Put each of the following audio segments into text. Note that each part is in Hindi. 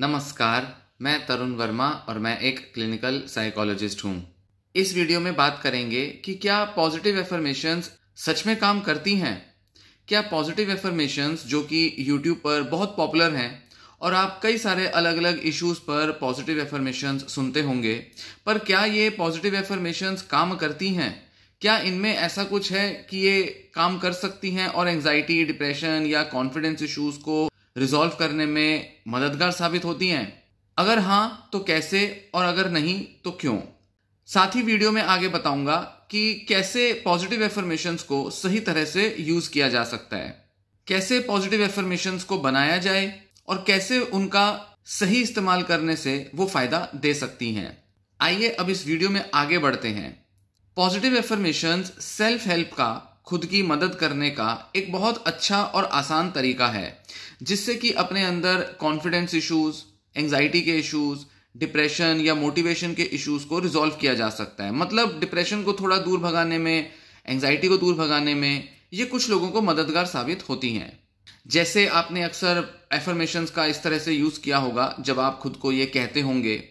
नमस्कार मैं तरुण वर्मा और मैं एक क्लिनिकल साइकोलॉजिस्ट हूँ इस वीडियो में बात करेंगे कि क्या पॉजिटिव एफर्मेशन सच में काम करती हैं क्या पॉजिटिव एफर्मेशंस जो कि यूट्यूब पर बहुत पॉपुलर हैं और आप कई सारे अलग अलग इश्यूज पर पॉजिटिव एफर्मेशन सुनते होंगे पर क्या ये पॉजिटिव एफर्मेशन काम करती हैं क्या इनमें ऐसा कुछ है कि ये काम कर सकती हैं और एंजाइटी डिप्रेशन या कॉन्फिडेंस इश्यूज को रिजॉल्व करने में मददगार साबित होती हैं अगर हाँ तो कैसे और अगर नहीं तो क्यों साथ ही वीडियो में आगे बताऊंगा कि कैसे पॉजिटिव एफर्मेशन को सही तरह से यूज किया जा सकता है कैसे पॉजिटिव एफर्मेशन को बनाया जाए और कैसे उनका सही इस्तेमाल करने से वो फायदा दे सकती हैं आइए अब इस वीडियो में आगे बढ़ते हैं पॉजिटिव एफर्मेशन सेल्फ हेल्प का खुद की मदद करने का एक बहुत अच्छा और आसान तरीका है जिससे कि अपने अंदर कॉन्फिडेंस इश्यूज एंजाइटी के इश्यूज डिप्रेशन या मोटिवेशन के इश्यूज को रिजॉल्व किया जा सकता है मतलब डिप्रेशन को थोड़ा दूर भगाने में एंजाइटी को दूर भगाने में ये कुछ लोगों को मददगार साबित होती हैं जैसे आपने अक्सर एफर्मेशन का इस तरह से यूज़ किया होगा जब आप खुद को ये कहते होंगे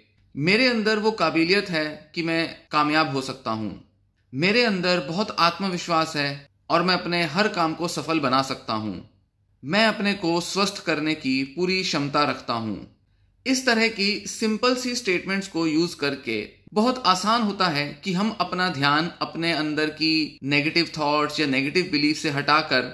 मेरे अंदर वो काबिलियत है कि मैं कामयाब हो सकता हूँ मेरे अंदर बहुत आत्मविश्वास है और मैं अपने हर काम को सफल बना सकता हूं मैं अपने को स्वस्थ करने की पूरी क्षमता रखता हूं इस तरह की सिंपल सी स्टेटमेंट्स को यूज करके बहुत आसान होता है कि हम अपना ध्यान अपने अंदर की नेगेटिव थॉट्स या नेगेटिव बिलीफ से हटाकर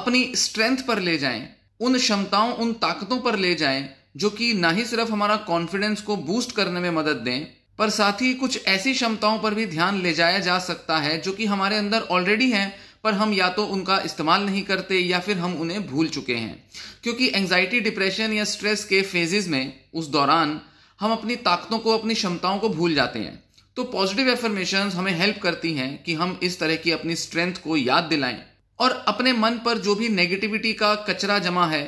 अपनी स्ट्रेंथ पर ले जाएं उन क्षमताओं उन ताकतों पर ले जाएं जो कि ना ही सिर्फ हमारा कॉन्फिडेंस को बूस्ट करने में मदद दें पर साथ ही कुछ ऐसी क्षमताओं पर भी ध्यान ले जाया जा सकता है जो कि हमारे अंदर ऑलरेडी हैं पर हम या तो उनका इस्तेमाल नहीं करते या फिर हम उन्हें भूल चुके हैं क्योंकि एंजाइटी डिप्रेशन या स्ट्रेस के फेजेस में उस दौरान हम अपनी ताकतों को अपनी क्षमताओं को भूल जाते हैं तो पॉजिटिव एफर्मेशन हमें हेल्प करती हैं कि हम इस तरह की अपनी स्ट्रेंथ को याद दिलाएं और अपने मन पर जो भी नेगेटिविटी का कचरा जमा है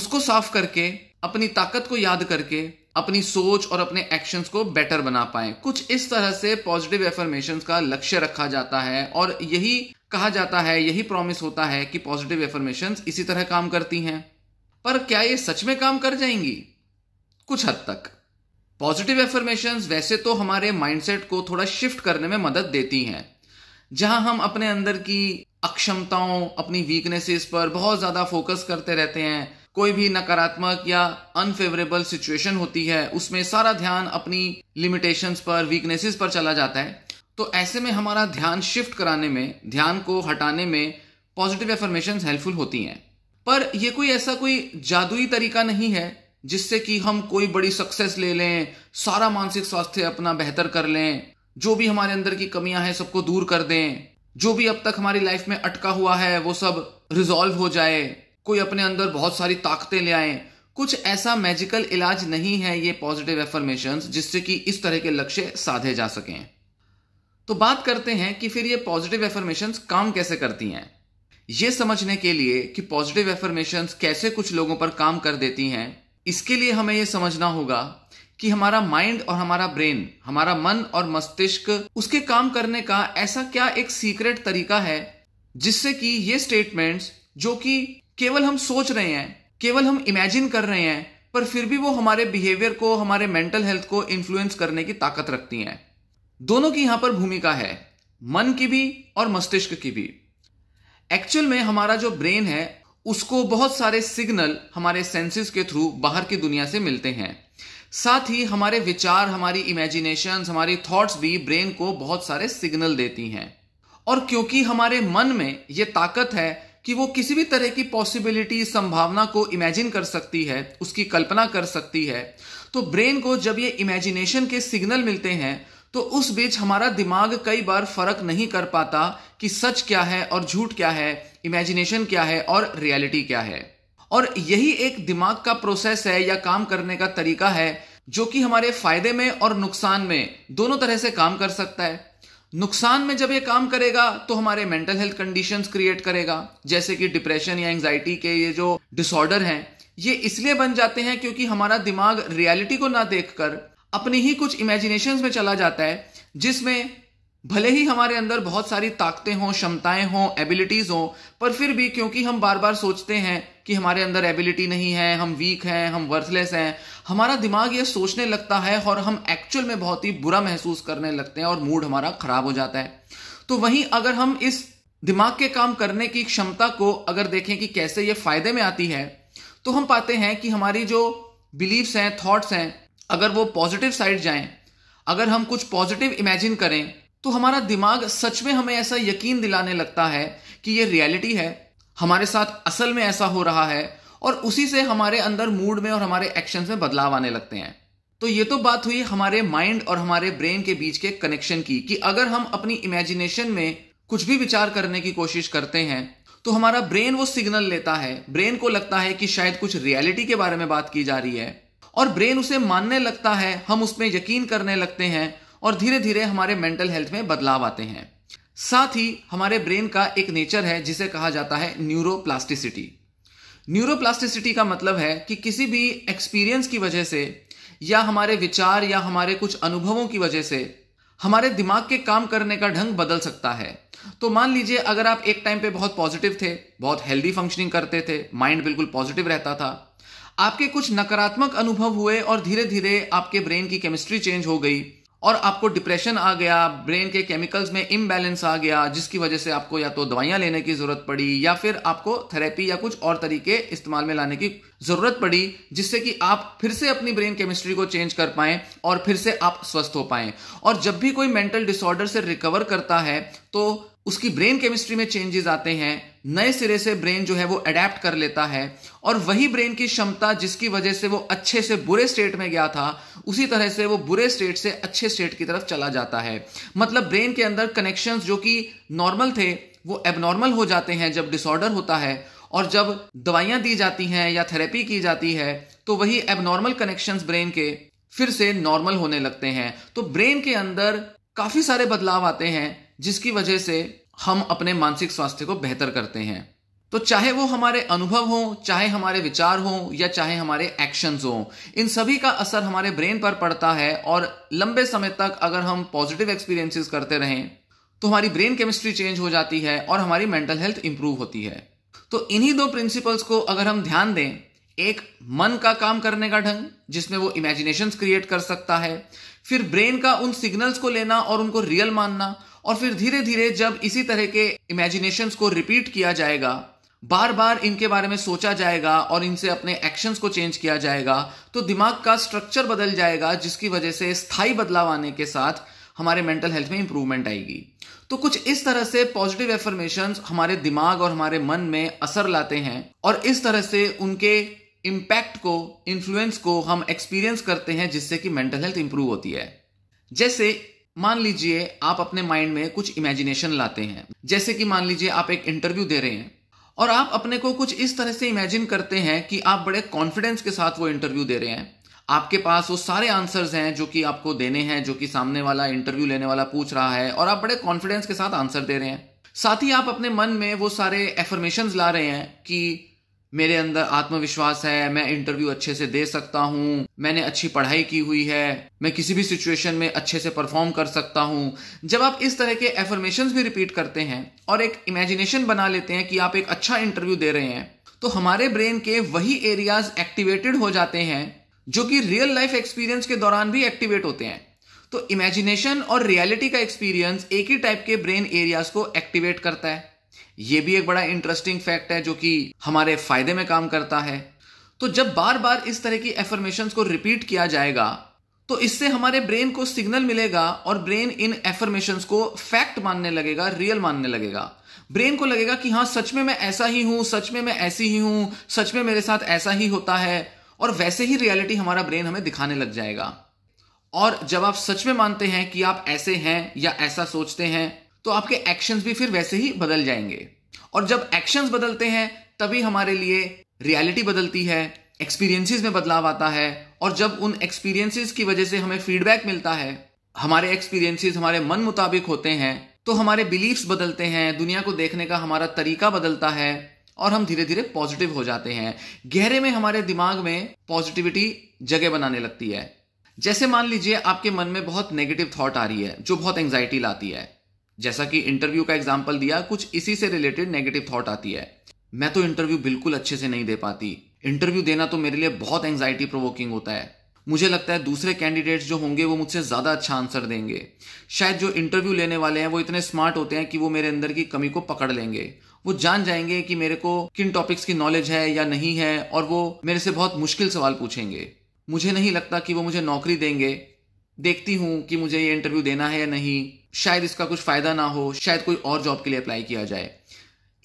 उसको साफ करके अपनी ताकत को याद करके अपनी सोच और अपने एक्शंस को बेटर बना पाए कुछ इस तरह से पॉजिटिव एफर्मेशन का लक्ष्य रखा जाता है और यही कहा जाता है यही प्रॉमिस होता है कि पॉजिटिव एफर्मेशन इसी तरह काम करती हैं पर क्या ये सच में काम कर जाएंगी कुछ हद तक पॉजिटिव एफर्मेशन वैसे तो हमारे माइंडसेट को थोड़ा शिफ्ट करने में मदद देती हैं जहां हम अपने अंदर की अक्षमताओं अपनी वीकनेसेस पर बहुत ज्यादा फोकस करते रहते हैं कोई भी नकारात्मक या अनफेवरेबल सिचुएशन होती है उसमें सारा ध्यान अपनी लिमिटेशंस पर वीकनेसेस पर चला जाता है तो ऐसे में हमारा ध्यान शिफ्ट कराने में ध्यान को हटाने में पॉजिटिव एफर्मेशन हेल्पफुल होती हैं पर यह कोई ऐसा कोई जादुई तरीका नहीं है जिससे कि हम कोई बड़ी सक्सेस ले लें सारा मानसिक स्वास्थ्य अपना बेहतर कर लें जो भी हमारे अंदर की कमियां हैं सबको दूर कर दें जो भी अब तक हमारी लाइफ में अटका हुआ है वो सब रिजॉल्व हो जाए कोई अपने अंदर बहुत सारी ताकतें ले आए कुछ ऐसा मैजिकल इलाज नहीं है ये पॉजिटिव एफर्मेशन जिससे कि इस तरह के लक्ष्य साधे जा सकें तो बात करते हैं कि फिर ये पॉजिटिव एफर्मेशन काम कैसे करती हैं ये समझने के लिए कि पॉजिटिव एफर्मेशन कैसे कुछ लोगों पर काम कर देती हैं इसके लिए हमें यह समझना होगा कि हमारा माइंड और हमारा ब्रेन हमारा मन और मस्तिष्क उसके काम करने का ऐसा क्या एक सीक्रेट तरीका है जिससे कि ये स्टेटमेंट्स जो कि केवल हम सोच रहे हैं केवल हम इमेजिन कर रहे हैं पर फिर भी वो हमारे बिहेवियर को हमारे मेंटल हेल्थ को इन्फ्लुएंस करने की ताकत रखती हैं दोनों की यहां पर भूमिका है मन की भी और मस्तिष्क की भी एक्चुअल में हमारा जो ब्रेन है उसको बहुत सारे सिग्नल हमारे सेंसेस के थ्रू बाहर की दुनिया से मिलते हैं साथ ही हमारे विचार हमारी इमेजिनेशन हमारी थॉट्स भी ब्रेन को बहुत सारे सिग्नल देती हैं और क्योंकि हमारे मन में ये ताकत है कि वो किसी भी तरह की पॉसिबिलिटी संभावना को इमेजिन कर सकती है उसकी कल्पना कर सकती है तो ब्रेन को जब ये इमेजिनेशन के सिग्नल मिलते हैं तो उस बीच हमारा दिमाग कई बार फर्क नहीं कर पाता कि सच क्या है और झूठ क्या है इमेजिनेशन क्या है और रियलिटी क्या है और यही एक दिमाग का प्रोसेस है या काम करने का तरीका है जो कि हमारे फायदे में और नुकसान में दोनों तरह से काम कर सकता है नुकसान में जब ये काम करेगा तो हमारे मेंटल हेल्थ कंडीशंस क्रिएट करेगा जैसे कि डिप्रेशन या एंजाइटी के ये जो डिसऑर्डर हैं ये इसलिए बन जाते हैं क्योंकि हमारा दिमाग रियलिटी को ना देखकर अपनी ही कुछ इमेजिनेशन में चला जाता है जिसमें भले ही हमारे अंदर बहुत सारी ताकतें हों क्षमताएं हों एबिलिटीज हों पर फिर भी क्योंकि हम बार बार सोचते हैं कि हमारे अंदर एबिलिटी नहीं है हम वीक हैं हम वर्थलेस हैं हमारा दिमाग ये सोचने लगता है और हम एक्चुअल में बहुत ही बुरा महसूस करने लगते हैं और मूड हमारा खराब हो जाता है तो वहीं अगर हम इस दिमाग के काम करने की क्षमता को अगर देखें कि कैसे ये फायदे में आती है तो हम पाते हैं कि हमारी जो बिलीव्स हैं थॉट्स हैं अगर वो पॉजिटिव साइड जाएं अगर हम कुछ पॉजिटिव इमेजिन करें तो हमारा दिमाग सच में हमें ऐसा यकीन दिलाने लगता है कि ये रियलिटी है हमारे साथ असल में ऐसा हो रहा है और उसी से हमारे अंदर मूड में और हमारे एक्शन में बदलाव आने लगते हैं तो ये तो बात हुई हमारे माइंड और हमारे ब्रेन के बीच के कनेक्शन की कि अगर हम अपनी इमेजिनेशन में कुछ भी विचार करने की कोशिश करते हैं तो हमारा ब्रेन वो सिग्नल लेता है ब्रेन को लगता है कि शायद कुछ रियलिटी के बारे में बात की जा रही है और ब्रेन उसे मानने लगता है हम उसमें यकीन करने लगते हैं और धीरे धीरे हमारे मेंटल हेल्थ में बदलाव आते हैं साथ ही हमारे ब्रेन का एक नेचर है जिसे कहा जाता है न्यूरोप्लास्टिसिटी न्यूरोप्लास्टिसिटी का मतलब है कि किसी भी एक्सपीरियंस की वजह से या हमारे विचार या हमारे कुछ अनुभवों की वजह से हमारे दिमाग के काम करने का ढंग बदल सकता है तो मान लीजिए अगर आप एक टाइम पे बहुत पॉजिटिव थे बहुत हेल्दी फंक्शनिंग करते थे माइंड बिल्कुल पॉजिटिव रहता था आपके कुछ नकारात्मक अनुभव हुए और धीरे धीरे आपके ब्रेन की केमिस्ट्री चेंज हो गई और आपको डिप्रेशन आ गया ब्रेन के केमिकल्स में इम्बैलेंस आ गया जिसकी वजह से आपको या तो दवाइयां लेने की ज़रूरत पड़ी या फिर आपको थेरेपी या कुछ और तरीके इस्तेमाल में लाने की ज़रूरत पड़ी जिससे कि आप फिर से अपनी ब्रेन केमिस्ट्री को चेंज कर पाए और फिर से आप स्वस्थ हो पाए और जब भी कोई मेंटल डिसऑर्डर से रिकवर करता है तो उसकी ब्रेन केमिस्ट्री में चेंजेस आते हैं नए सिरे से ब्रेन जो है वो अडेप्ट कर लेता है और वही ब्रेन की क्षमता जिसकी वजह से वो अच्छे से बुरे स्टेट में गया था उसी तरह से वो बुरे स्टेट से अच्छे स्टेट की तरफ चला जाता है मतलब ब्रेन के अंदर कनेक्शंस जो कि नॉर्मल थे वो एबनॉर्मल हो जाते हैं जब डिसऑर्डर होता है और जब दवाइयां दी जाती हैं या थेरेपी की जाती है तो वही एबनॉर्मल कनेक्शंस ब्रेन के फिर से नॉर्मल होने लगते हैं तो ब्रेन के अंदर काफी सारे बदलाव आते हैं जिसकी वजह से हम अपने मानसिक स्वास्थ्य को बेहतर करते हैं तो चाहे वो हमारे अनुभव हो चाहे हमारे विचार हो या चाहे हमारे एक्शंस हो इन सभी का असर हमारे ब्रेन पर पड़ता है और लंबे समय तक अगर हम पॉजिटिव एक्सपीरियंसेस करते रहें तो हमारी ब्रेन केमिस्ट्री चेंज हो जाती है और हमारी मेंटल हेल्थ इंप्रूव होती है तो इन्हीं दो प्रिंसिपल्स को अगर हम ध्यान दें एक मन का काम करने का ढंग जिसमें वो इमेजिनेशन क्रिएट कर सकता है फिर ब्रेन का उन सिग्नल्स को लेना और उनको रियल मानना और फिर धीरे धीरे जब इसी तरह के इमेजिनेशंस को रिपीट किया जाएगा बार बार इनके बारे में सोचा जाएगा और इनसे अपने एक्शंस को चेंज किया जाएगा तो दिमाग का स्ट्रक्चर बदल जाएगा जिसकी वजह से स्थायी बदलाव आने के साथ हमारे मेंटल हेल्थ में इंप्रूवमेंट आएगी तो कुछ इस तरह से पॉजिटिव एफर्मेशन हमारे दिमाग और हमारे मन में असर लाते हैं और इस तरह से उनके इम्पैक्ट को इन्फ्लुएंस को हम एक्सपीरियंस करते हैं जिससे कि मेंटल हेल्थ इंप्रूव होती है जैसे मान लीजिए आप अपने माइंड में कुछ इमेजिनेशन लाते हैं जैसे कि मान लीजिए आप एक इंटरव्यू दे रहे हैं और आप अपने को कुछ इस तरह से इमेजिन करते हैं कि आप बड़े कॉन्फिडेंस के साथ वो इंटरव्यू दे रहे हैं आपके पास वो सारे आंसर्स हैं जो कि आपको देने हैं जो कि सामने वाला इंटरव्यू लेने वाला पूछ रहा है और आप बड़े कॉन्फिडेंस के साथ आंसर दे रहे हैं साथ ही आप अपने मन में वो सारे एफर्मेशन ला रहे हैं कि मेरे अंदर आत्मविश्वास है मैं इंटरव्यू अच्छे से दे सकता हूँ मैंने अच्छी पढ़ाई की हुई है मैं किसी भी सिचुएशन में अच्छे से परफॉर्म कर सकता हूँ जब आप इस तरह के एफर्मेशन भी रिपीट करते हैं और एक इमेजिनेशन बना लेते हैं कि आप एक अच्छा इंटरव्यू दे रहे हैं तो हमारे ब्रेन के वही एरियाज एक्टिवेटेड हो जाते हैं जो कि रियल लाइफ एक्सपीरियंस के दौरान भी एक्टिवेट होते हैं तो इमेजिनेशन और रियलिटी का एक्सपीरियंस एक ही टाइप के ब्रेन एरियाज को एक्टिवेट करता है ये भी एक बड़ा इंटरेस्टिंग फैक्ट है जो कि हमारे फायदे में काम करता है तो जब बार बार इस तरह की एफर्मेशन को रिपीट किया जाएगा तो इससे हमारे ब्रेन को सिग्नल मिलेगा और ब्रेन इन एफर्मेशन को फैक्ट मानने लगेगा रियल मानने लगेगा ब्रेन को लगेगा कि हाँ सच में मैं ऐसा ही हूं सच में मैं ऐसी ही हूं सच में मेरे साथ ऐसा ही होता है और वैसे ही रियलिटी हमारा ब्रेन हमें दिखाने लग जाएगा और जब आप सच में मानते हैं कि आप ऐसे हैं या ऐसा सोचते हैं तो आपके एक्शंस भी फिर वैसे ही बदल जाएंगे और जब एक्शंस बदलते हैं तभी हमारे लिए रियलिटी बदलती है एक्सपीरियंसेस में बदलाव आता है और जब उन एक्सपीरियंसेस की वजह से हमें फीडबैक मिलता है हमारे एक्सपीरियंसेस हमारे मन मुताबिक होते हैं तो हमारे बिलीफ्स बदलते हैं दुनिया को देखने का हमारा तरीका बदलता है और हम धीरे धीरे पॉजिटिव हो जाते हैं गहरे में हमारे दिमाग में पॉजिटिविटी जगह बनाने लगती है जैसे मान लीजिए आपके मन में बहुत नेगेटिव थॉट आ रही है जो बहुत एंग्जाइटी लाती है जैसा कि इंटरव्यू का एग्जाम्पल दिया कुछ इसी से रिलेटेड नेगेटिव थॉट आती है मैं तो इंटरव्यू बिल्कुल अच्छे से नहीं दे पाती इंटरव्यू देना तो मेरे लिए बहुत एंग्जाइटी प्रोवोकिंग होता है मुझे लगता है दूसरे कैंडिडेट्स जो होंगे वो मुझसे ज़्यादा अच्छा आंसर देंगे शायद जो इंटरव्यू लेने वाले हैं वो इतने स्मार्ट होते हैं कि वो मेरे अंदर की कमी को पकड़ लेंगे वो जान जाएंगे कि मेरे को किन टॉपिक्स की नॉलेज है या नहीं है और वो मेरे से बहुत मुश्किल सवाल पूछेंगे मुझे नहीं लगता कि वो मुझे नौकरी देंगे देखती हूं कि मुझे ये इंटरव्यू देना है या नहीं शायद इसका कुछ फायदा ना हो शायद कोई और जॉब के लिए अप्लाई किया जाए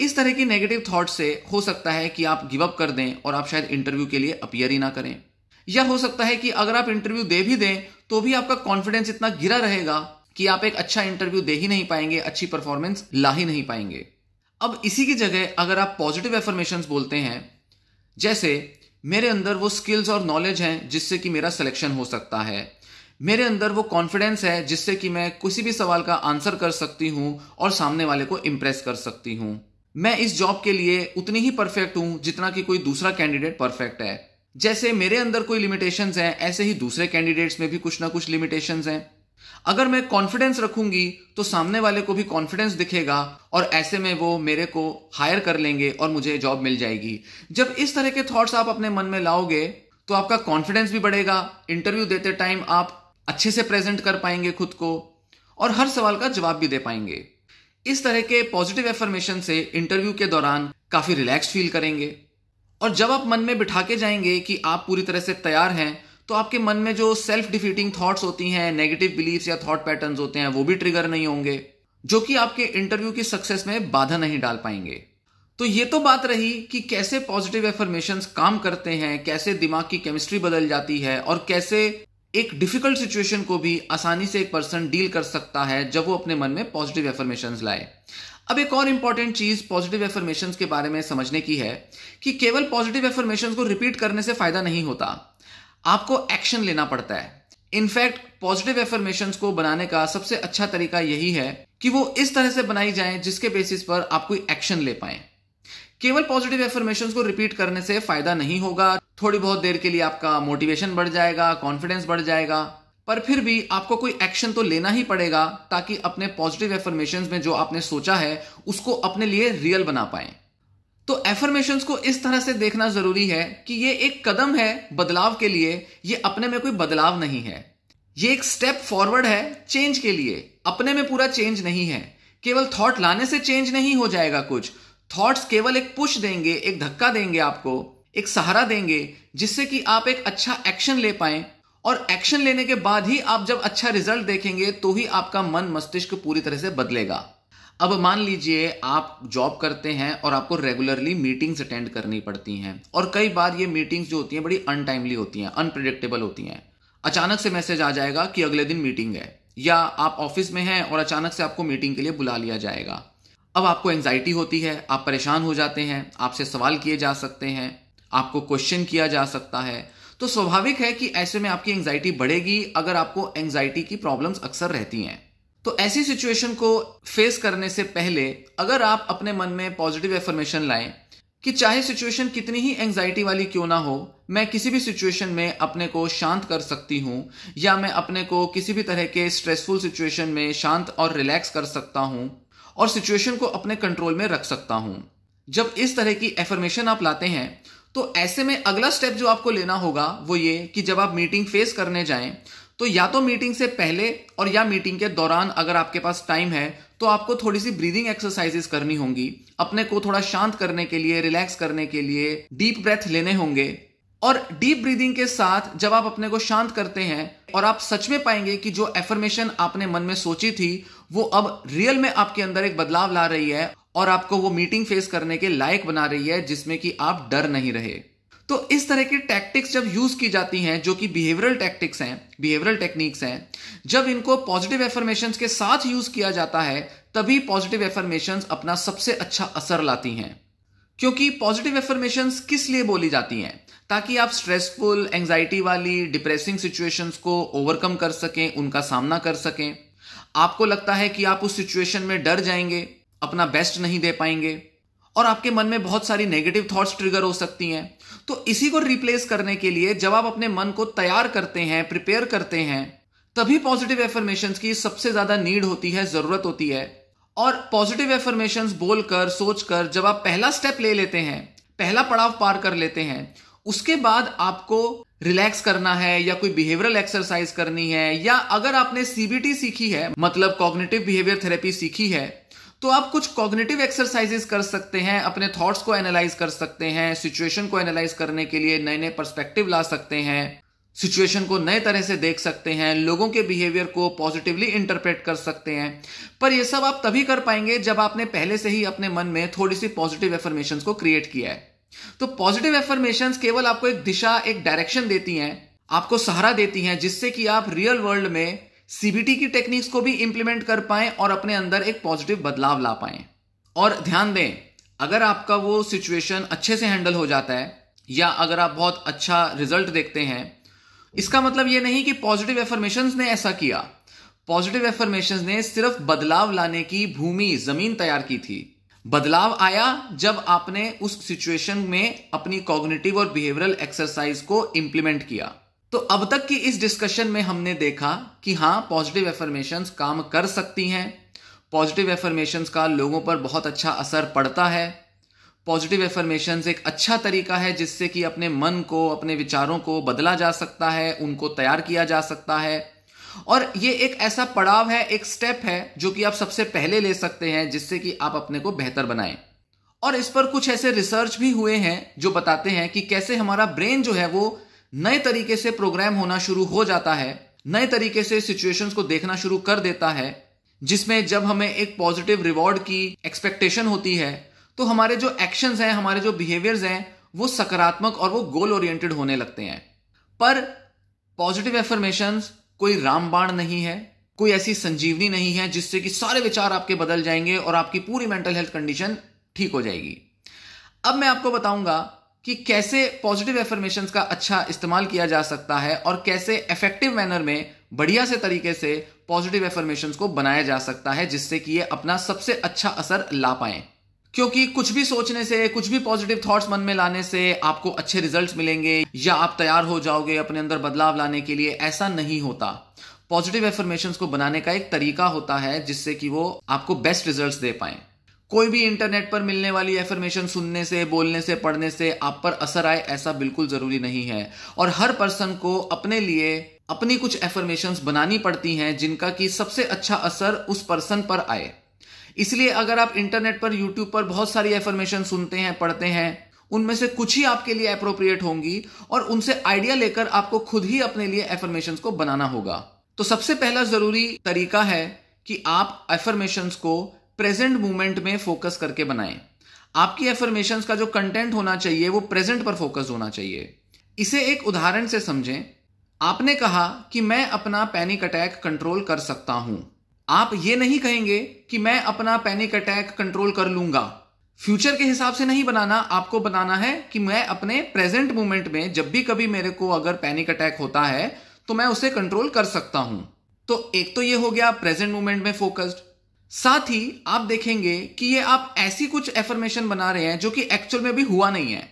इस तरह की नेगेटिव थॉट से हो सकता है कि आप गिव अप कर दें और आप शायद इंटरव्यू के लिए अपियर ही ना करें या हो सकता है कि अगर आप इंटरव्यू दे भी दें तो भी आपका कॉन्फिडेंस इतना गिरा रहेगा कि आप एक अच्छा इंटरव्यू दे ही नहीं पाएंगे अच्छी परफॉर्मेंस ला ही नहीं पाएंगे अब इसी की जगह अगर आप पॉजिटिव एफर्मेशन बोलते हैं जैसे मेरे अंदर वो स्किल्स और नॉलेज हैं जिससे कि मेरा सिलेक्शन हो सकता है मेरे अंदर वो कॉन्फिडेंस है जिससे कि मैं किसी भी सवाल का आंसर कर सकती हूँ और सामने वाले को इम्प्रेस कर सकती हूँ मैं इस जॉब के लिए उतनी ही परफेक्ट हूँ जितना कि कोई दूसरा कैंडिडेट परफेक्ट है जैसे मेरे अंदर कोई लिमिटेशन है ऐसे ही दूसरे कैंडिडेट्स में भी कुछ ना कुछ लिमिटेशन हैं अगर मैं कॉन्फिडेंस रखूंगी तो सामने वाले को भी कॉन्फिडेंस दिखेगा और ऐसे में वो मेरे को हायर कर लेंगे और मुझे जॉब मिल जाएगी जब इस तरह के थॉट्स आप अपने मन में लाओगे तो आपका कॉन्फिडेंस भी बढ़ेगा इंटरव्यू देते टाइम आप अच्छे से प्रेजेंट कर पाएंगे खुद को और हर सवाल का जवाब भी दे पाएंगे इस तरह के पॉजिटिव एफर्मेशन से इंटरव्यू के दौरान काफी रिलैक्स फील करेंगे और जब आप मन में बिठा के जाएंगे कि आप पूरी तरह से तैयार हैं तो आपके मन में जो सेल्फ डिफीटिंग थॉट्स होती हैं नेगेटिव बिलीव्स या थॉट पैटर्न्स होते हैं वो भी ट्रिगर नहीं होंगे जो कि आपके इंटरव्यू की सक्सेस में बाधा नहीं डाल पाएंगे तो ये तो बात रही कि कैसे पॉजिटिव एफर्मेशन काम करते हैं कैसे दिमाग की केमिस्ट्री बदल जाती है और कैसे एक डिफिकल्ट सिचुएशन को भी आसानी से एक पर्सन डील कर सकता है जब वो अपने मन में पॉजिटिव एफर्मेशन लाए अब एक और इंपॉर्टेंट चीज पॉजिटिव एफर्मेशन के बारे में समझने की है कि केवल पॉजिटिव एफर्मेशन को रिपीट करने से फायदा नहीं होता आपको एक्शन लेना पड़ता है इनफैक्ट पॉजिटिव एफर्मेशन को बनाने का सबसे अच्छा तरीका यही है कि वो इस तरह से बनाई जाए जिसके बेसिस पर आप कोई एक्शन ले पाए केवल पॉजिटिव एफर्मेशन को रिपीट करने से फायदा नहीं होगा थोड़ी बहुत देर के लिए आपका मोटिवेशन बढ़ जाएगा कॉन्फिडेंस बढ़ जाएगा पर फिर भी आपको कोई एक्शन तो लेना ही पड़ेगा ताकि अपने पॉजिटिव एफर्मेशन में जो आपने सोचा है उसको अपने लिए रियल बना पाए तो एफर्मेशन को इस तरह से देखना जरूरी है कि ये एक कदम है बदलाव के लिए ये अपने में कोई बदलाव नहीं है ये एक स्टेप फॉरवर्ड है चेंज के लिए अपने में पूरा चेंज नहीं है केवल थॉट लाने से चेंज नहीं हो जाएगा कुछ थॉट्स केवल एक पुश देंगे एक धक्का देंगे आपको एक सहारा देंगे जिससे कि आप एक अच्छा एक्शन ले पाए और एक्शन लेने के बाद ही आप जब अच्छा रिजल्ट देखेंगे तो ही आपका मन मस्तिष्क पूरी तरह से बदलेगा अब मान लीजिए आप जॉब करते हैं और आपको रेगुलरली मीटिंग्स अटेंड करनी पड़ती हैं और कई बार ये मीटिंग्स जो होती हैं बड़ी अनटाइमली होती हैं अनप्रिडिक्टेबल होती हैं अचानक से मैसेज आ जाएगा कि अगले दिन मीटिंग है या आप ऑफिस में हैं और अचानक से आपको मीटिंग के लिए बुला लिया जाएगा अब आपको एंजाइटी होती है आप परेशान हो जाते हैं आपसे सवाल किए जा सकते हैं आपको क्वेश्चन किया जा सकता है तो स्वाभाविक है कि ऐसे में आपकी एंजाइटी बढ़ेगी अगर आपको एंजाइटी की प्रॉब्लम्स अक्सर रहती हैं तो ऐसी सिचुएशन को फेस करने से पहले अगर आप अपने मन में पॉजिटिव एफर्मेशन लाएं कि चाहे सिचुएशन कितनी ही एंजाइटी वाली क्यों ना हो मैं किसी भी सिचुएशन में अपने को शांत कर सकती हूं या मैं अपने को किसी भी तरह के स्ट्रेसफुल सिचुएशन में शांत और रिलैक्स कर सकता हूं और सिचुएशन को अपने कंट्रोल में रख सकता हूं जब इस तरह की एफर्मेशन आप लाते हैं तो ऐसे में अगला स्टेप जो आपको लेना होगा वो ये कि जब आप मीटिंग फेस करने जाएं तो या तो मीटिंग से पहले और या मीटिंग के दौरान अगर आपके पास टाइम है तो आपको थोड़ी सी ब्रीदिंग एक्सरसाइजेस करनी होंगी अपने को थोड़ा शांत करने के लिए रिलैक्स करने के लिए डीप ब्रेथ लेने होंगे और डीप ब्रीदिंग के साथ जब आप अपने को शांत करते हैं और आप सच में पाएंगे कि जो एफर्मेशन आपने मन में सोची थी वो अब रियल में आपके अंदर एक बदलाव ला रही है और आपको वो मीटिंग फेस करने के लायक बना रही है जिसमें कि आप डर नहीं रहे तो इस तरह की टैक्टिक्स जब यूज की जाती हैं जो कि बिहेवियरल टैक्टिक्स हैं बिहेवियरल टेक्निक्स हैं जब इनको पॉजिटिव एफर्मेशन के साथ यूज किया जाता है तभी पॉजिटिव एफर्मेशन अपना सबसे अच्छा असर लाती हैं क्योंकि पॉजिटिव एफर्मेशन किस लिए बोली जाती हैं ताकि आप स्ट्रेसफुल एंजाइटी वाली डिप्रेसिंग सिचुएशंस को ओवरकम कर सकें उनका सामना कर सकें आपको लगता है कि आप उस सिचुएशन में डर जाएंगे अपना बेस्ट नहीं दे पाएंगे और आपके मन में बहुत सारी नेगेटिव थॉट्स ट्रिगर हो सकती हैं तो इसी को रिप्लेस करने के लिए जब आप अपने मन को तैयार करते हैं प्रिपेयर करते हैं तभी पॉजिटिव एफर्मेशन की सबसे ज्यादा नीड होती है जरूरत होती है और पॉजिटिव एफर्मेशन बोलकर सोचकर जब आप पहला स्टेप ले लेते हैं पहला पड़ाव पार कर लेते हैं उसके बाद आपको रिलैक्स करना है या कोई बिहेवियरल एक्सरसाइज करनी है या अगर आपने सीबीटी सीखी है मतलब कॉग्निटिव बिहेवियर थेरेपी सीखी है तो आप कुछ कॉग्निटिव एक्सरसाइजेस कर सकते हैं अपने थॉट्स को एनालाइज कर सकते हैं सिचुएशन को एनालाइज करने के लिए नए नए पर्सपेक्टिव ला सकते हैं सिचुएशन को नए तरह से देख सकते हैं लोगों के बिहेवियर को पॉजिटिवली इंटरप्रेट कर सकते हैं पर यह सब आप तभी कर पाएंगे जब आपने पहले से ही अपने मन में थोड़ी सी पॉजिटिव एफर्मेशन को क्रिएट किया है तो पॉजिटिव एफर्मेशन केवल आपको एक दिशा एक डायरेक्शन देती हैं आपको सहारा देती हैं जिससे कि आप रियल वर्ल्ड में सीबीटी की टेक्निक्स को भी इंप्लीमेंट कर पाएं और अपने अंदर एक पॉजिटिव बदलाव ला पाए और ध्यान दें अगर आपका वो सिचुएशन अच्छे से हैंडल हो जाता है या अगर आप बहुत अच्छा रिजल्ट देखते हैं इसका मतलब यह नहीं कि पॉजिटिव एफर्मेशन ने ऐसा किया पॉजिटिव एफर्मेशन ने सिर्फ बदलाव लाने की भूमि जमीन तैयार की थी बदलाव आया जब आपने उस सिचुएशन में अपनी कॉग्निटिव और बिहेवियरल एक्सरसाइज को इंप्लीमेंट किया तो अब तक की इस डिस्कशन में हमने देखा कि हां पॉजिटिव एफर्मेशन काम कर सकती हैं पॉजिटिव एफर्मेशन का लोगों पर बहुत अच्छा असर पड़ता है पॉजिटिव एफर्मेशन एक अच्छा तरीका है जिससे कि अपने मन को अपने विचारों को बदला जा सकता है उनको तैयार किया जा सकता है और ये एक ऐसा पड़ाव है एक स्टेप है जो कि आप सबसे पहले ले सकते हैं जिससे कि आप अपने को बेहतर बनाएं और इस पर कुछ ऐसे रिसर्च भी हुए हैं जो बताते हैं कि कैसे हमारा ब्रेन जो है वो नए तरीके से प्रोग्राम होना शुरू हो जाता है नए तरीके से सिचुएशंस को देखना शुरू कर देता है जिसमें जब हमें एक पॉजिटिव रिवॉर्ड की एक्सपेक्टेशन होती है तो हमारे जो एक्शंस हैं हमारे जो बिहेवियर्स हैं वो सकारात्मक और वो गोल ओरिएंटेड होने लगते हैं पर पॉजिटिव एफर्मेशन कोई रामबाण नहीं है कोई ऐसी संजीवनी नहीं है जिससे कि सारे विचार आपके बदल जाएंगे और आपकी पूरी मेंटल हेल्थ कंडीशन ठीक हो जाएगी अब मैं आपको बताऊंगा कि कैसे पॉजिटिव एफर्मेशन का अच्छा इस्तेमाल किया जा सकता है और कैसे इफेक्टिव मैनर में बढ़िया से तरीके से पॉजिटिव एफर्मेशन को बनाया जा सकता है जिससे कि ये अपना सबसे अच्छा असर ला पाएं क्योंकि कुछ भी सोचने से कुछ भी पॉजिटिव थॉट्स मन में लाने से आपको अच्छे रिजल्ट्स मिलेंगे या आप तैयार हो जाओगे अपने अंदर बदलाव लाने के लिए ऐसा नहीं होता पॉजिटिव एफर्मेशन को बनाने का एक तरीका होता है जिससे कि वो आपको बेस्ट रिजल्ट दे पाए कोई भी इंटरनेट पर मिलने वाली एफर्मेशन सुनने से बोलने से पढ़ने से आप पर असर आए ऐसा बिल्कुल जरूरी नहीं है और हर पर्सन को अपने लिए अपनी कुछ एफर्मेशन बनानी पड़ती हैं जिनका कि सबसे अच्छा असर उस पर्सन पर आए इसलिए अगर आप इंटरनेट पर यूट्यूब पर बहुत सारी एफर्मेशन सुनते हैं पढ़ते हैं उनमें से कुछ ही आपके लिए अप्रोप्रिएट होंगी और उनसे आइडिया लेकर आपको खुद ही अपने लिए एफर्मेशन को बनाना होगा तो सबसे पहला जरूरी तरीका है कि आप एफर्मेशन को प्रेजेंट मूवमेंट में फोकस करके बनाएं आपकी एफर्मेशन का जो कंटेंट होना चाहिए वो प्रेजेंट पर फोकस होना चाहिए इसे एक उदाहरण से समझें आपने कहा कि मैं अपना पैनिक अटैक कंट्रोल कर सकता हूं आप ये नहीं कहेंगे कि मैं अपना पैनिक अटैक कंट्रोल कर लूंगा फ्यूचर के हिसाब से नहीं बनाना आपको बनाना है कि मैं अपने प्रेजेंट मोमेंट में जब भी कभी मेरे को अगर पैनिक अटैक होता है तो मैं उसे कंट्रोल कर सकता हूं तो एक तो ये हो गया प्रेजेंट मोमेंट में फोकस्ड साथ ही आप देखेंगे कि ये आप ऐसी कुछ एफर्मेशन बना रहे हैं जो कि एक्चुअल में भी हुआ नहीं है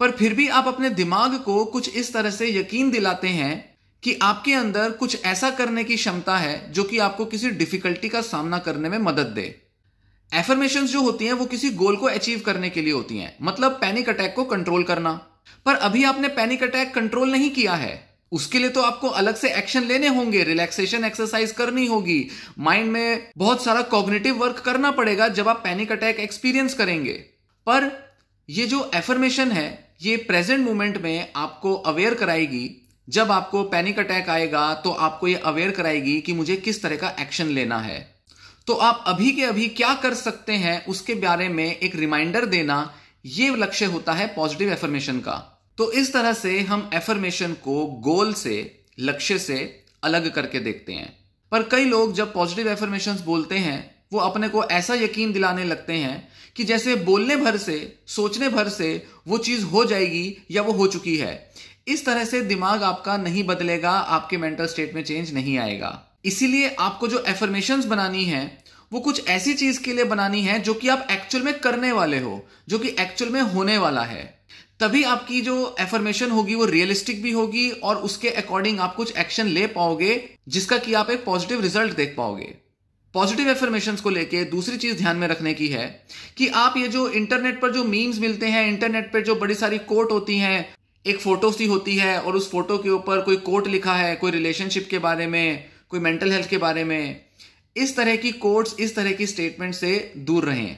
पर फिर भी आप अपने दिमाग को कुछ इस तरह से यकीन दिलाते हैं कि आपके अंदर कुछ ऐसा करने की क्षमता है जो कि आपको किसी डिफिकल्टी का सामना करने में मदद दे एफर्मेशन जो होती हैं वो किसी गोल को अचीव करने के लिए होती हैं मतलब पैनिक अटैक को कंट्रोल करना पर अभी आपने पैनिक अटैक कंट्रोल नहीं किया है उसके लिए तो आपको अलग से एक्शन लेने होंगे रिलैक्सेशन एक्सरसाइज करनी होगी माइंड में बहुत सारा कॉग्निटिव वर्क करना पड़ेगा जब आप पैनिक अटैक एक्सपीरियंस करेंगे पर यह जो एफर्मेशन है ये प्रेजेंट मोमेंट में आपको अवेयर कराएगी जब आपको पैनिक अटैक आएगा तो आपको ये अवेयर कराएगी कि मुझे किस तरह का एक्शन लेना है तो आप अभी के अभी क्या कर सकते हैं उसके बारे में एक रिमाइंडर देना ये लक्ष्य होता है पॉजिटिव एफर्मेशन का तो इस तरह से हम एफर्मेशन को गोल से लक्ष्य से अलग करके देखते हैं पर कई लोग जब पॉजिटिव एफर्मेशन बोलते हैं वो अपने को ऐसा यकीन दिलाने लगते हैं कि जैसे बोलने भर से सोचने भर से वो चीज़ हो जाएगी या वो हो चुकी है इस तरह से दिमाग आपका नहीं बदलेगा आपके मेंटल स्टेट में चेंज नहीं आएगा इसीलिए आपको जो एफर्मेशन बनानी है वो कुछ ऐसी चीज के लिए बनानी है जो कि आप एक्चुअल में करने वाले हो जो कि एक्चुअल में होने वाला है तभी आपकी जो एफर्मेशन होगी वो रियलिस्टिक भी होगी और उसके अकॉर्डिंग आप कुछ एक्शन ले पाओगे जिसका कि आप एक पॉजिटिव रिजल्ट देख पाओगे पॉजिटिव एफर्मेशन को लेके दूसरी चीज ध्यान में रखने की है कि आप ये जो इंटरनेट पर जो मीम्स मिलते हैं इंटरनेट पर जो बड़ी सारी कोट होती हैं एक फ़ोटो सी होती है और उस फ़ोटो के ऊपर कोई कोट लिखा है कोई रिलेशनशिप के बारे में कोई मेंटल हेल्थ के बारे में इस तरह की कोट्स इस तरह की स्टेटमेंट से दूर रहें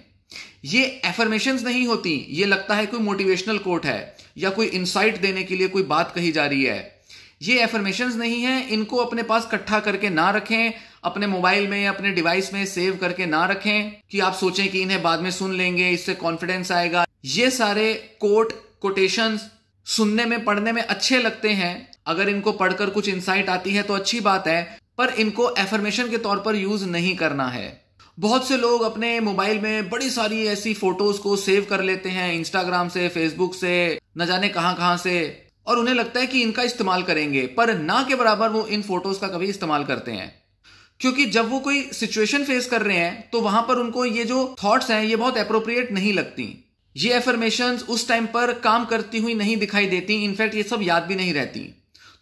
ये एफर्मेशन नहीं होती ये लगता है कोई मोटिवेशनल कोट है या कोई इंसाइट देने के लिए कोई बात कही जा रही है ये एफर्मेशन नहीं है इनको अपने पास इकट्ठा करके ना रखें अपने मोबाइल में अपने डिवाइस में सेव करके ना रखें कि आप सोचें कि इन्हें बाद में सुन लेंगे इससे कॉन्फिडेंस आएगा ये सारे कोट कोटेशंस सुनने में पढ़ने में अच्छे लगते हैं अगर इनको पढ़कर कुछ इंसाइट आती है तो अच्छी बात है पर इनको एफर्मेशन के तौर पर यूज नहीं करना है बहुत से लोग अपने मोबाइल में बड़ी सारी ऐसी फोटोज को सेव कर लेते हैं इंस्टाग्राम से फेसबुक से न जाने कहां कहां से और उन्हें लगता है कि इनका इस्तेमाल करेंगे पर ना के बराबर वो इन फोटोज का कभी इस्तेमाल करते हैं क्योंकि जब वो कोई सिचुएशन फेस कर रहे हैं तो वहां पर उनको ये जो थॉट्स हैं ये बहुत अप्रोप्रिएट नहीं लगती ये एफर्मेशन उस टाइम पर काम करती हुई नहीं दिखाई देती इनफैक्ट ये सब याद भी नहीं रहती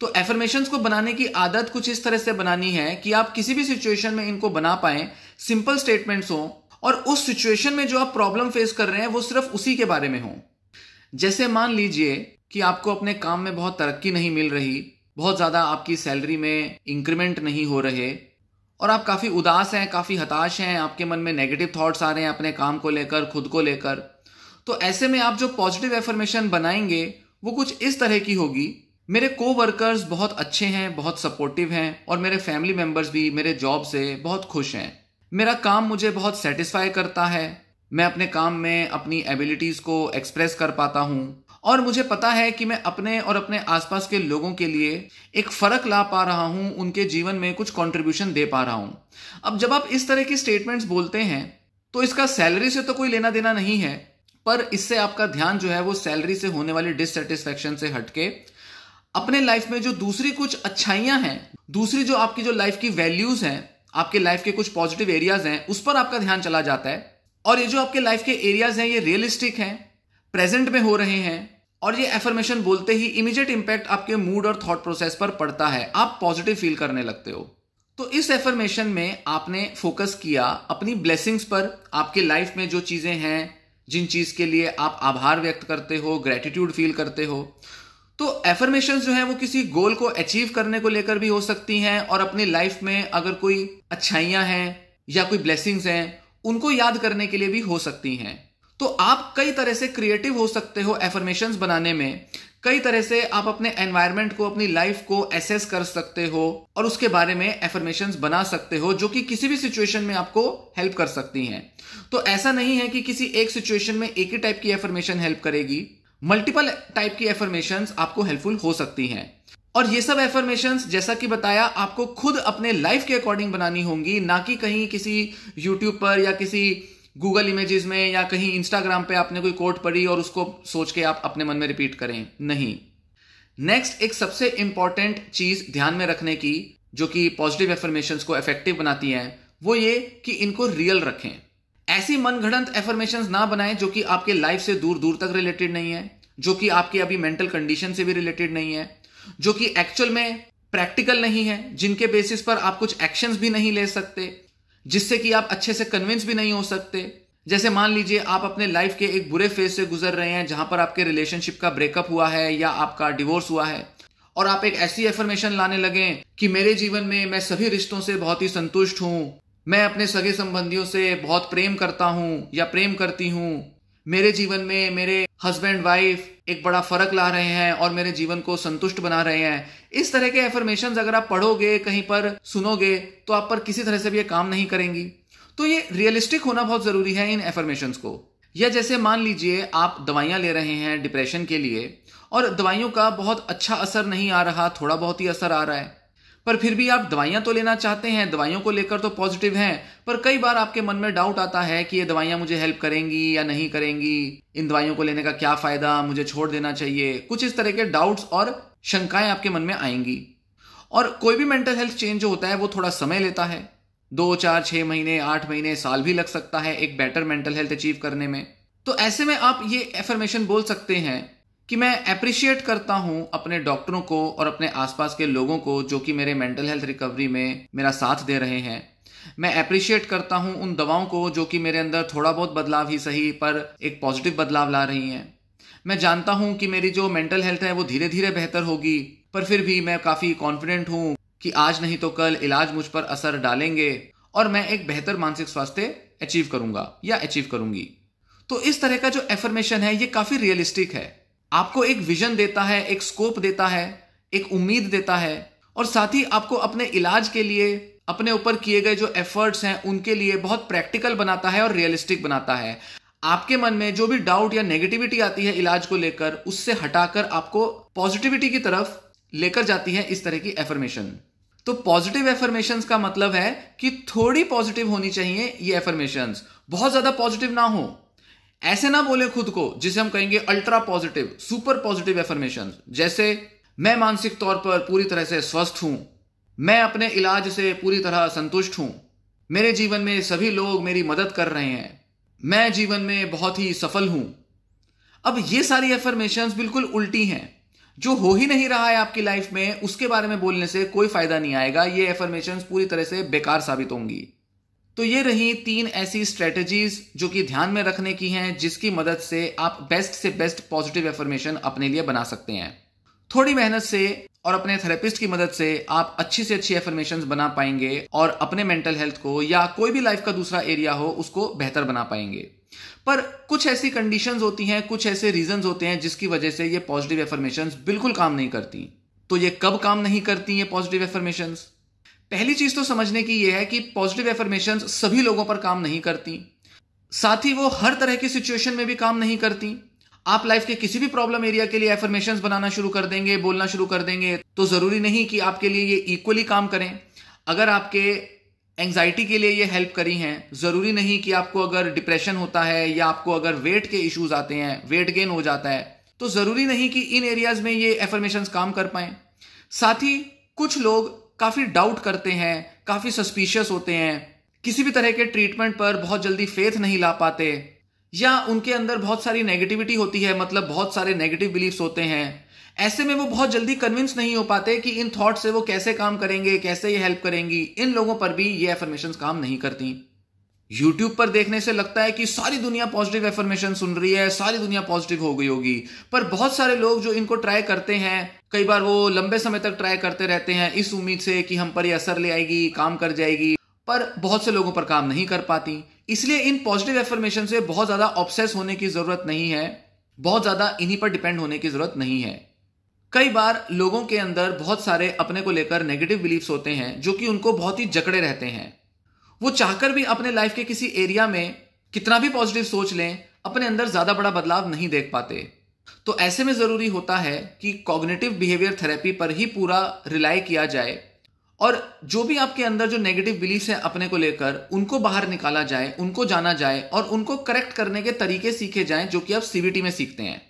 तो एफर्मेशन को बनाने की आदत कुछ इस तरह से बनानी है कि आप किसी भी सिचुएशन में इनको बना पाए सिंपल स्टेटमेंट्स हो और उस सिचुएशन में जो आप प्रॉब्लम फेस कर रहे हैं वो सिर्फ उसी के बारे में हो जैसे मान लीजिए कि आपको अपने काम में बहुत तरक्की नहीं मिल रही बहुत ज़्यादा आपकी सैलरी में इंक्रीमेंट नहीं हो रहे और आप काफ़ी उदास हैं काफ़ी हताश हैं आपके मन में नेगेटिव थॉट्स आ रहे हैं अपने काम को लेकर खुद को लेकर तो ऐसे में आप जो पॉजिटिव एफर्मेशन बनाएंगे वो कुछ इस तरह की होगी मेरे को वर्कर्स बहुत अच्छे हैं बहुत सपोर्टिव हैं और मेरे फैमिली मेंबर्स भी मेरे जॉब से बहुत खुश हैं मेरा काम मुझे बहुत सेटिस्फाई करता है मैं अपने काम में अपनी एबिलिटीज़ को एक्सप्रेस कर पाता हूँ और मुझे पता है कि मैं अपने और अपने आसपास के लोगों के लिए एक फ़र्क ला पा रहा हूं उनके जीवन में कुछ कंट्रीब्यूशन दे पा रहा हूं अब जब आप इस तरह की स्टेटमेंट्स बोलते हैं तो इसका सैलरी से तो कोई लेना देना नहीं है पर इससे आपका ध्यान जो है वो सैलरी से होने वाली डिससेटिस्फेक्शन से हटके अपने लाइफ में जो दूसरी कुछ अच्छाइयां हैं दूसरी जो आपकी जो लाइफ की वैल्यूज हैं आपके लाइफ के कुछ पॉजिटिव एरियाज हैं उस पर आपका ध्यान चला जाता है और ये जो आपके लाइफ के एरियाज हैं ये रियलिस्टिक हैं प्रेजेंट में हो रहे हैं और ये एफर्मेशन बोलते ही इमीजिएट इंपैक्ट आपके मूड और थॉट प्रोसेस पर पड़ता है आप पॉजिटिव फील करने लगते हो तो इस एफर्मेशन में आपने फोकस किया अपनी ब्लेसिंग्स पर आपके लाइफ में जो चीज़ें हैं जिन चीज़ के लिए आप आभार व्यक्त करते हो ग्रेटिट्यूड फील करते हो तो एफर्मेशन जो है वो किसी गोल को अचीव करने को लेकर भी हो सकती हैं और अपनी लाइफ में अगर कोई अच्छाइयां हैं या कोई ब्लेसिंग्स हैं उनको याद करने के लिए भी हो सकती हैं तो आप कई तरह से क्रिएटिव हो सकते हो एफर्मेशन बनाने में कई तरह से आप अपने एनवायरमेंट को अपनी लाइफ को एसेस कर सकते हो और उसके बारे में एफर्मेशन बना सकते हो जो कि किसी भी सिचुएशन में आपको हेल्प कर सकती हैं तो ऐसा नहीं है कि किसी एक सिचुएशन में एक ही टाइप की एफर्मेशन हेल्प करेगी मल्टीपल टाइप की एफर्मेशन आपको हेल्पफुल हो सकती हैं और ये सब एफर्मेशन जैसा कि बताया आपको खुद अपने लाइफ के अकॉर्डिंग बनानी होंगी ना कि कहीं किसी यूट्यूब पर या किसी गूगल इमेजेस में या कहीं इंस्टाग्राम पे आपने कोई कोट पढ़ी और उसको सोच के आप अपने मन में रिपीट करें नहीं नेक्स्ट एक सबसे इंपॉर्टेंट चीज ध्यान में रखने की जो कि पॉजिटिव एफर्मेशन को इफेक्टिव बनाती है वो ये कि इनको रियल रखें ऐसी मनगढ़ंत एफर्मेशन ना बनाएं जो कि आपके लाइफ से दूर दूर तक रिलेटेड नहीं है जो कि आपके अभी मेंटल कंडीशन से भी रिलेटेड नहीं है जो कि एक्चुअल में प्रैक्टिकल नहीं है जिनके बेसिस पर आप कुछ एक्शंस भी नहीं ले सकते जिससे कि आप अच्छे से कन्विंस भी नहीं हो सकते जैसे मान लीजिए आप अपने लाइफ के एक बुरे फेज से गुजर रहे हैं जहां पर आपके रिलेशनशिप का ब्रेकअप हुआ है या आपका डिवोर्स हुआ है और आप एक ऐसी एफर्मेशन लाने लगे कि मेरे जीवन में मैं सभी रिश्तों से बहुत ही संतुष्ट हूं मैं अपने सगे संबंधियों से बहुत प्रेम करता हूं या प्रेम करती हूं मेरे जीवन में मेरे हस्बैंड वाइफ एक बड़ा फर्क ला रहे हैं और मेरे जीवन को संतुष्ट बना रहे हैं इस तरह के एफर्मेशन अगर आप पढ़ोगे कहीं पर सुनोगे तो आप पर किसी तरह से भी ये काम नहीं करेंगी तो ये रियलिस्टिक होना बहुत जरूरी है इन एफर्मेशन को या जैसे मान लीजिए आप दवाइयां ले रहे हैं डिप्रेशन के लिए और दवाइयों का बहुत अच्छा असर नहीं आ रहा थोड़ा बहुत ही असर आ रहा है पर फिर भी आप दवाइयां तो लेना चाहते हैं दवाइयों को लेकर तो पॉजिटिव हैं पर कई बार आपके मन में डाउट आता है कि ये दवाइयाँ मुझे हेल्प करेंगी या नहीं करेंगी इन दवाइयों को लेने का क्या फ़ायदा मुझे छोड़ देना चाहिए कुछ इस तरह के डाउट्स और शंकाएं आपके मन में आएंगी और कोई भी मेंटल हेल्थ चेंज जो होता है वो थोड़ा समय लेता है दो चार छह महीने आठ महीने साल भी लग सकता है एक बेटर मेंटल हेल्थ अचीव करने में तो ऐसे में आप ये एफर्मेशन बोल सकते हैं कि मैं अप्रिशिएट करता हूं अपने डॉक्टरों को और अपने आसपास के लोगों को जो कि मेरे मेंटल हेल्थ रिकवरी में मेरा साथ दे रहे हैं मैं अप्रिशिएट करता हूं उन दवाओं को जो कि मेरे अंदर थोड़ा बहुत बदलाव ही सही पर एक पॉजिटिव बदलाव ला रही हैं मैं जानता हूं कि मेरी जो मेंटल हेल्थ है वो धीरे धीरे बेहतर होगी पर फिर भी मैं काफ़ी कॉन्फिडेंट हूं कि आज नहीं तो कल इलाज मुझ पर असर डालेंगे और मैं एक बेहतर मानसिक स्वास्थ्य अचीव करूंगा या अचीव करूंगी तो इस तरह का जो एफर्मेशन है ये काफ़ी रियलिस्टिक है आपको एक विजन देता है एक स्कोप देता है एक उम्मीद देता है और साथ ही आपको अपने इलाज के लिए अपने ऊपर किए गए जो एफर्ट्स हैं उनके लिए बहुत प्रैक्टिकल बनाता है और रियलिस्टिक बनाता है आपके मन में जो भी डाउट या नेगेटिविटी आती है इलाज को लेकर उससे हटाकर आपको पॉजिटिविटी की तरफ लेकर जाती है इस तरह की एफर्मेशन तो पॉजिटिव एफर्मेशन का मतलब है कि थोड़ी पॉजिटिव होनी चाहिए ये एफर्मेशन बहुत ज्यादा पॉजिटिव ना हो ऐसे ना बोले खुद को जिसे हम कहेंगे ultra positive super positive affirmation जैसे मैं मानसिक तौर पर पूरी तरह से स्वस्थ हूं मैं अपने इलाज से पूरी तरह संतुष्ट हूं मेरे जीवन में सभी लोग मेरी मदद कर रहे हैं मैं जीवन में बहुत ही सफल हूं अब ये सारी एफर्मेशन बिल्कुल उल्टी हैं जो हो ही नहीं रहा है आपकी लाइफ में उसके बारे में बोलने से कोई फायदा नहीं आएगा ये एफर्मेशन पूरी तरह से बेकार साबित होंगी तो ये रही तीन ऐसी स्ट्रेटजीज जो कि ध्यान में रखने की हैं जिसकी मदद से आप बेस्ट से बेस्ट पॉजिटिव एफर्मेशन अपने लिए बना सकते हैं थोड़ी मेहनत से और अपने थेरेपिस्ट की मदद से आप अच्छी से अच्छी एफर्मेशन बना पाएंगे और अपने मेंटल हेल्थ को या कोई भी लाइफ का दूसरा एरिया हो उसको बेहतर बना पाएंगे पर कुछ ऐसी कंडीशंस होती हैं कुछ ऐसे रीजंस होते हैं जिसकी वजह से ये पॉजिटिव एफर्मेशन बिल्कुल काम नहीं करती तो ये कब काम नहीं करती ये पॉजिटिव एफर्मेशन पहली चीज तो समझने की यह है कि पॉजिटिव एफर्मेशन सभी लोगों पर काम नहीं करती साथ ही वो हर तरह की सिचुएशन में भी काम नहीं करती आप लाइफ के किसी भी प्रॉब्लम एरिया के लिए एफर्मेशन बनाना शुरू कर देंगे बोलना शुरू कर देंगे तो ज़रूरी नहीं कि आपके लिए ये इक्वली काम करें अगर आपके एंग्जाइटी के लिए ये हेल्प करी हैं ज़रूरी नहीं कि आपको अगर डिप्रेशन होता है या आपको अगर वेट के इश्यूज आते हैं वेट गेन हो जाता है तो ज़रूरी नहीं कि इन एरियाज में ये एफर्मेशन काम कर पाए साथ ही कुछ लोग काफ़ी डाउट करते हैं काफ़ी सस्पिशियस होते हैं किसी भी तरह के ट्रीटमेंट पर बहुत जल्दी फेथ नहीं ला पाते या उनके अंदर बहुत सारी नेगेटिविटी होती है मतलब बहुत सारे नेगेटिव बिलीफ्स होते हैं ऐसे में वो बहुत जल्दी कन्विंस नहीं हो पाते कि इन थॉट से वो कैसे काम करेंगे कैसे ये हेल्प करेंगी इन लोगों पर भी ये एफर्मेशन काम नहीं करती यूट्यूब पर देखने से लगता है कि सारी दुनिया पॉजिटिव एफर्मेशन सुन रही है सारी दुनिया पॉजिटिव हो गई होगी पर बहुत सारे लोग जो इनको ट्राई करते हैं कई बार वो लंबे समय तक ट्राई करते रहते हैं इस उम्मीद से कि हम पर ये असर ले आएगी काम कर जाएगी पर बहुत से लोगों पर काम नहीं कर पाती इसलिए इन पॉजिटिव एफर्मेशन से बहुत ज़्यादा ऑब्सेस होने की ज़रूरत नहीं है बहुत ज़्यादा इन्हीं पर डिपेंड होने की ज़रूरत नहीं है कई बार लोगों के अंदर बहुत सारे अपने को लेकर नेगेटिव बिलीव्स होते हैं जो कि उनको बहुत ही जकड़े रहते हैं वो चाहकर भी अपने लाइफ के किसी एरिया में कितना भी पॉजिटिव सोच लें अपने अंदर ज़्यादा बड़ा बदलाव नहीं देख पाते तो ऐसे में ज़रूरी होता है कि कॉग्नेटिव बिहेवियर थेरेपी पर ही पूरा रिलाई किया जाए और जो भी आपके अंदर जो नेगेटिव बिलीफ्स हैं अपने को लेकर उनको बाहर निकाला जाए उनको जाना जाए और उनको करेक्ट करने के तरीके सीखे जाए जो कि आप सीबीटी में सीखते हैं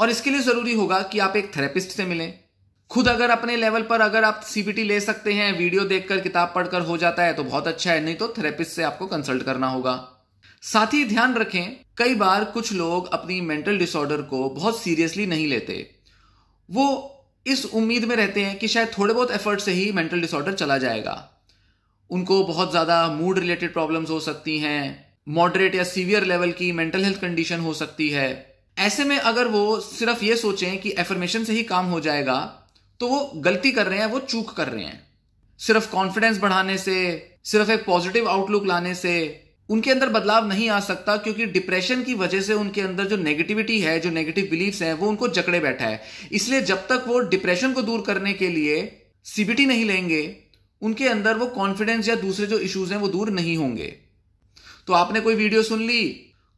और इसके लिए ज़रूरी होगा कि आप एक थेरेपिस्ट से मिलें खुद अगर अपने लेवल पर अगर आप सीबीटी ले सकते हैं वीडियो देखकर किताब पढ़कर हो जाता है तो बहुत अच्छा है नहीं तो थेरेपिस्ट से आपको कंसल्ट करना होगा साथ ही ध्यान रखें कई बार कुछ लोग अपनी मेंटल डिसऑर्डर को बहुत सीरियसली नहीं लेते वो इस उम्मीद में रहते हैं कि शायद थोड़े बहुत एफर्ट से ही मेंटल डिसऑर्डर चला जाएगा उनको बहुत ज़्यादा मूड रिलेटेड प्रॉब्लम्स हो सकती हैं मॉडरेट या सीवियर लेवल की मेंटल हेल्थ कंडीशन हो सकती है ऐसे में अगर वो सिर्फ ये सोचें कि एफर्मेशन से ही काम हो जाएगा तो वो गलती कर रहे हैं वो चूक कर रहे हैं सिर्फ कॉन्फिडेंस बढ़ाने से सिर्फ एक पॉजिटिव आउटलुक लाने से उनके अंदर बदलाव नहीं आ सकता क्योंकि डिप्रेशन की वजह से उनके अंदर जो नेगेटिविटी है जो नेगेटिव बिलीव्स हैं वो उनको जकड़े बैठा है इसलिए जब तक वो डिप्रेशन को दूर करने के लिए सीबीटी नहीं लेंगे उनके अंदर वो कॉन्फिडेंस या दूसरे जो इश्यूज हैं वो दूर नहीं होंगे तो आपने कोई वीडियो सुन ली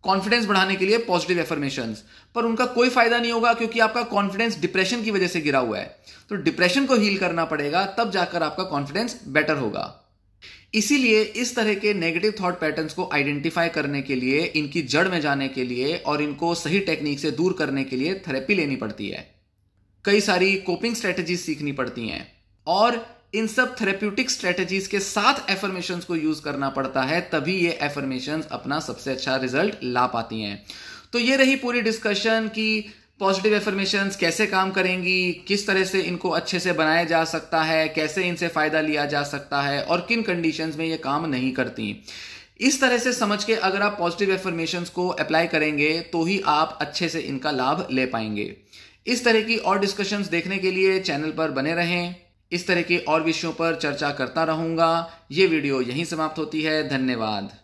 कॉन्फिडेंस बढ़ाने के लिए पॉजिटिव एफर्मेशन पर उनका कोई फायदा नहीं होगा क्योंकि आपका कॉन्फिडेंस डिप्रेशन की वजह से गिरा हुआ है तो डिप्रेशन को हील करना पड़ेगा तब जाकर आपका कॉन्फिडेंस बेटर होगा इसीलिए इस तरह के नेगेटिव थॉट पैटर्न्स को आइडेंटिफाई करने के लिए इनकी जड़ में जाने के लिए और इनको सही टेक्निक से दूर करने के लिए थेरेपी लेनी पड़ती है कई सारी कोपिंग स्ट्रेटेजी सीखनी पड़ती हैं और इन सब थेरेप्यूटिक स्ट्रेटजीज के साथ एफर्मेशन को यूज करना पड़ता है तभी ये एफर्मेशन अपना सबसे अच्छा रिजल्ट ला पाती हैं तो ये रही पूरी डिस्कशन की पॉजिटिव एफर्मेशन कैसे काम करेंगी किस तरह से इनको अच्छे से बनाया जा सकता है कैसे इनसे फ़ायदा लिया जा सकता है और किन कंडीशन में ये काम नहीं करती इस तरह से समझ के अगर आप पॉजिटिव एफर्मेशन को अप्लाई करेंगे तो ही आप अच्छे से इनका लाभ ले पाएंगे इस तरह की और डिस्कशंस देखने के लिए चैनल पर बने रहें इस तरह के और विषयों पर चर्चा करता रहूंगा ये वीडियो यहीं समाप्त होती है धन्यवाद